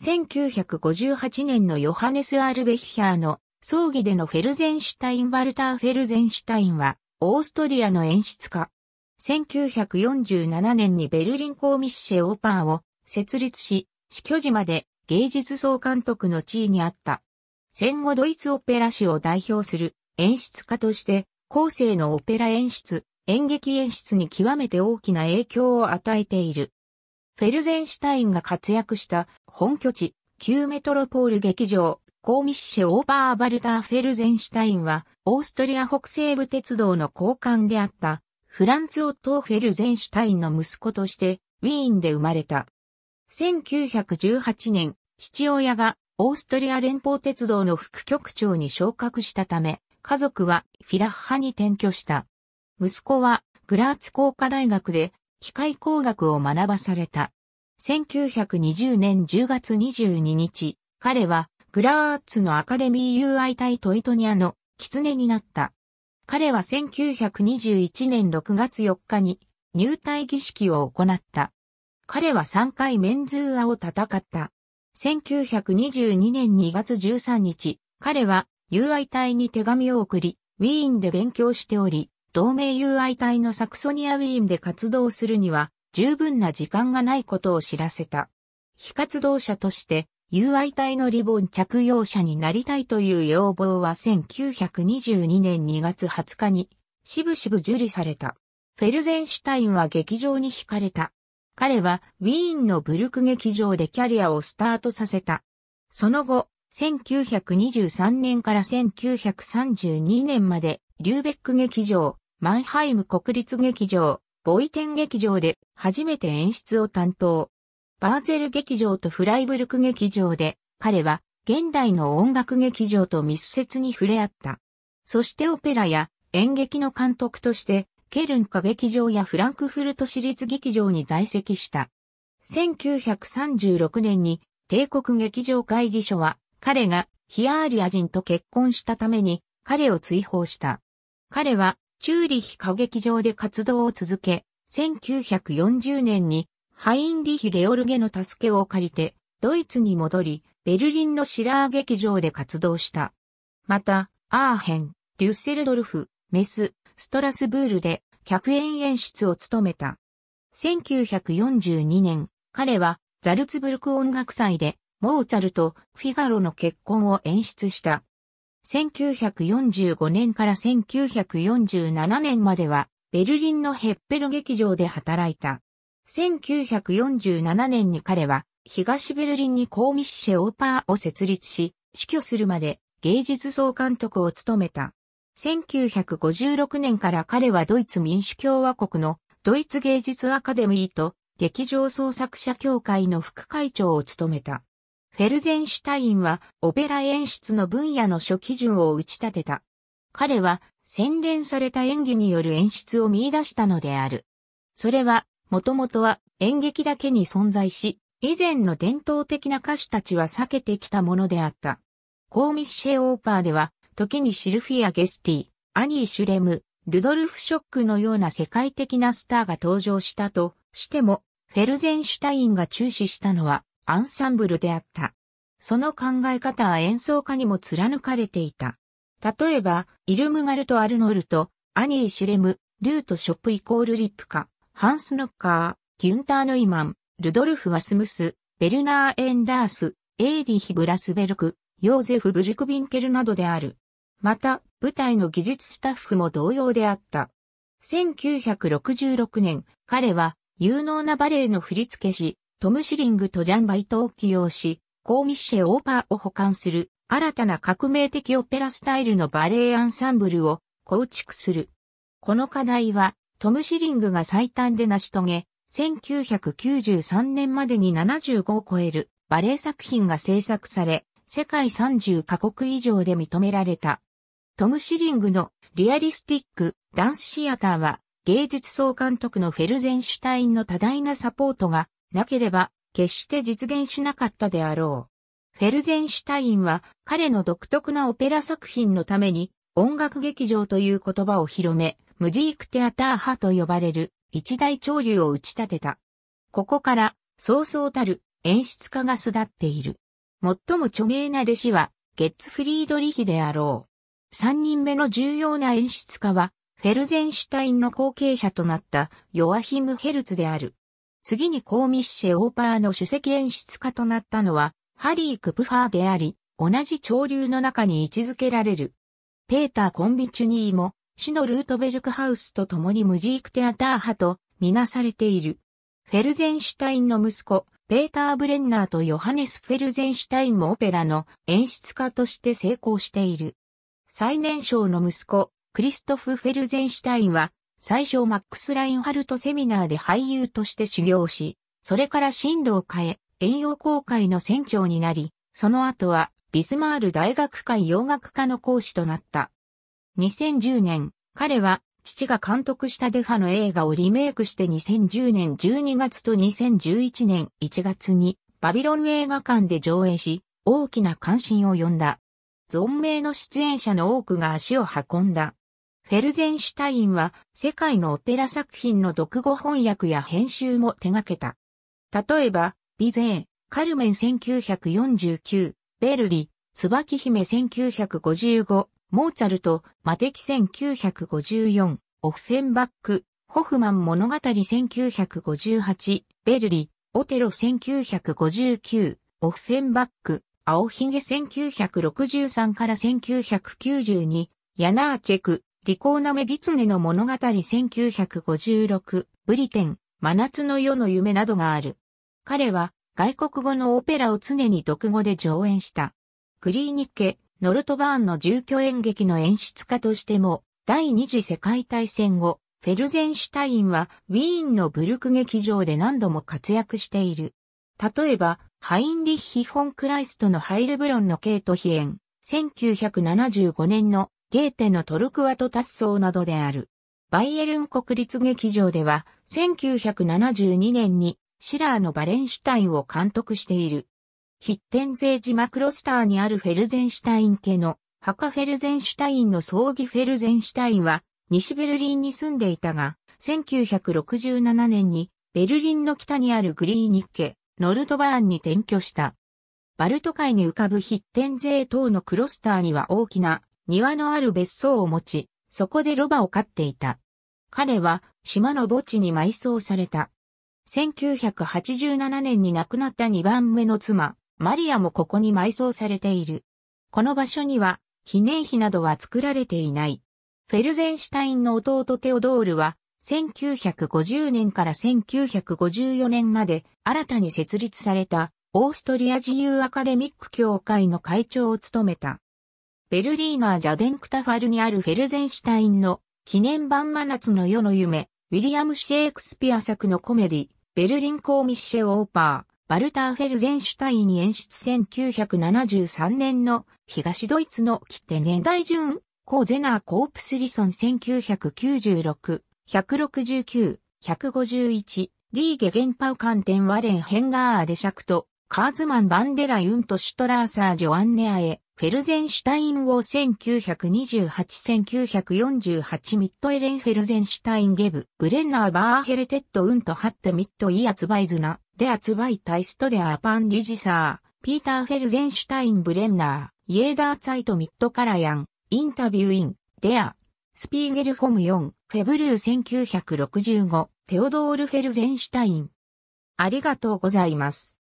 1958年のヨハネス・アールベヒヒャーの葬儀でのフェルゼンシュタイン・ワルター・フェルゼンシュタインは、オーストリアの演出家。1947年にベルリンコーミッシェ・オーパーを設立し、死去時まで芸術総監督の地位にあった。戦後ドイツオペラ史を代表する演出家として、後世のオペラ演出、演劇演出に極めて大きな影響を与えている。フェルゼンシュタインが活躍した本拠地、旧メトロポール劇場、コーミッシェ・オーバー・バルター・フェルゼンシュタインは、オーストリア北西部鉄道の交換であった、フランツ・オットー・フェルゼンシュタインの息子として、ウィーンで生まれた。1918年、父親がオーストリア連邦鉄道の副局長に昇格したため、家族はフィラッハに転居した。息子はグラーツ工科大学で機械工学を学ばされた。1920年10月22日、彼はグラーツのアカデミー UI 対トイトニアの狐になった。彼は1921年6月4日に入隊儀式を行った。彼は3回メンズーアを戦った。1922年2月13日、彼は UI 隊に手紙を送り、ウィーンで勉強しており、同盟 UI 隊のサクソニアウィーンで活動するには、十分な時間がないことを知らせた。非活動者として、友愛隊のリボン着用者になりたいという要望は1922年2月20日に、しぶしぶ受理された。フェルゼンシュタインは劇場に惹かれた。彼はウィーンのブルク劇場でキャリアをスタートさせた。その後、1923年から1932年まで、リューベック劇場、マンハイム国立劇場、ボイテン劇場で初めて演出を担当。バーゼル劇場とフライブルク劇場で彼は現代の音楽劇場と密接に触れ合った。そしてオペラや演劇の監督としてケルン歌劇場やフランクフルト市立劇場に在籍した。1936年に帝国劇場会議所は彼がヒアーリア人と結婚したために彼を追放した。彼はチューリヒ歌劇場で活動を続け、1940年にハインリヒ・レオルゲの助けを借りて、ドイツに戻り、ベルリンのシラー劇場で活動した。また、アーヘン、デュッセルドルフ、メス、ストラスブールで客演演出を務めた。1942年、彼はザルツブルク音楽祭でモーツァルト、フィガロの結婚を演出した。1945年から1947年までは、ベルリンのヘッペル劇場で働いた。1947年に彼は、東ベルリンにコーミッシェ・オーパーを設立し、死去するまで芸術総監督を務めた。1956年から彼はドイツ民主共和国のドイツ芸術アカデミーと劇場創作者協会の副会長を務めた。フェルゼンシュタインはオペラ演出の分野の初基準を打ち立てた。彼は洗練された演技による演出を見出したのである。それは、もともとは演劇だけに存在し、以前の伝統的な歌手たちは避けてきたものであった。コーミッシェオーパーでは、時にシルフィア・ゲスティ、アニー・シュレム、ルドルフ・ショックのような世界的なスターが登場したとしても、フェルゼンシュタインが注視したのは、アンサンブルであった。その考え方は演奏家にも貫かれていた。例えば、イルムガルト・アルノルト、アニー・シュレム、ルート・ショップイコールリップカ、ハンス・ノッカー、ギュンター・ノイマン、ルドルフ・ワスムス、ベルナー・エンダース、エイリー・ヒ・ブラスベルク、ヨーゼフ・ブルクビンケルなどである。また、舞台の技術スタッフも同様であった。1966年、彼は有能なバレエの振付師、トム・シリングとジャン・バイトを起用し、コーミッシェ・オーパーを保管する、新たな革命的オペラスタイルのバレエアンサンブルを構築する。この課題は、トム・シリングが最短で成し遂げ、1993年までに75を超えるバレエ作品が制作され、世界30カ国以上で認められた。トム・シリングのリアリスティック・ダンスシアターは、芸術総監督のフェルゼンシュタインの多大なサポートがなければ決して実現しなかったであろう。フェルゼンシュタインは彼の独特なオペラ作品のために音楽劇場という言葉を広め、ムジークテアター派と呼ばれる一大潮流を打ち立てた。ここから早々たる演出家が巣立っている。最も著名な弟子はゲッツフリードリヒであろう。三人目の重要な演出家はフェルゼンシュタインの後継者となったヨアヒム・ヘルツである。次にコーミッシェ・オーパーの主席演出家となったのは、ハリー・クプファーであり、同じ潮流の中に位置づけられる。ペーター・コンビチュニーも、死のルートベルクハウスと共にムジークテアター派とみなされている。フェルゼンシュタインの息子、ペーター・ブレンナーとヨハネス・フェルゼンシュタインもオペラの演出家として成功している。最年少の息子、クリストフ・フェルゼンシュタインは最初マックス・ラインハルトセミナーで俳優として修行し、それから進路を変え、遠洋公海の船長になり、その後はビスマール大学会洋楽科の講師となった。2010年、彼は父が監督したデファの映画をリメイクして2010年12月と2011年1月にバビロン映画館で上映し、大きな関心を呼んだ。存命の出演者の多くが足を運んだ。フェルゼンシュタインは世界のオペラ作品の読語翻訳や編集も手掛けた。例えば、ビゼー、カルメン1949、ベルディ、椿姫1955、モーツァルト、マテキ1954、オフェンバック、ホフマン物語1958、ベルディ、オテロ1959、オフェンバック、青ひげ1963から1992、ヤナーチェク、利口なツネの物語1956、ブリテン、真夏の夜の夢などがある。彼は外国語のオペラを常に独語で上演した。クリーニッケ、ノルトバーンの住居演劇の演出家としても、第二次世界大戦後、フェルゼンシュタインはウィーンのブルク劇場で何度も活躍している。例えば、ハインリッヒ・フォン・クライストのハイルブロンのケイト・ヒエン、1975年のゲーテのトルクワト達奏などである。バイエルン国立劇場では、1972年にシラーのバレンシュタインを監督している。ヒッゼー税島クロスターにあるフェルゼンシュタイン家の墓フェルゼンシュタインの葬儀フェルゼンシュタインは西ベルリンに住んでいたが、1967年にベルリンの北にあるグリーニッケ、ノルトバーンに転居した。バルト海に浮かぶヒッンゼ税等のクロスターには大きな庭のある別荘を持ち、そこでロバを飼っていた。彼は島の墓地に埋葬された。1987年に亡くなった2番目の妻、マリアもここに埋葬されている。この場所には記念碑などは作られていない。フェルゼンシュタインの弟テオドールは、1950年から1954年まで新たに設立されたオーストリア自由アカデミック協会の会長を務めた。ベルリーナージャデンクタファルにあるフェルゼンシュタインの記念版真夏の夜の夢、ウィリアム・シェイクスピア作のコメディ、ベルリンコーミッシェ・オーパー、バルター・フェルゼンシュタイン演出1973年の東ドイツの切手年代順、コーゼナー・コープスリソン1996、169、151、リーゲ・ゲンパウカンテン・ワレン・ヘンガー・デシャクト、カーズマン・バンデラ・ユント・シュトラーサー・ジョアンネアへ、フェルゼンシュタイン王1928-1948ミッドエレンフェルゼンシュタインゲブ、ブレンナーバーヘルテッドウントハットミッドイアツバイズナ、でアツバイタイストでアーパンリジサー、ピーターフェルゼンシュタインブレンナー、イエーダーツァイトミッドカラヤン、インタビューイン、デア、スピーゲルフォム4、フェブルー1965、テオドール・フェルゼンシュタイン。ありがとうございます。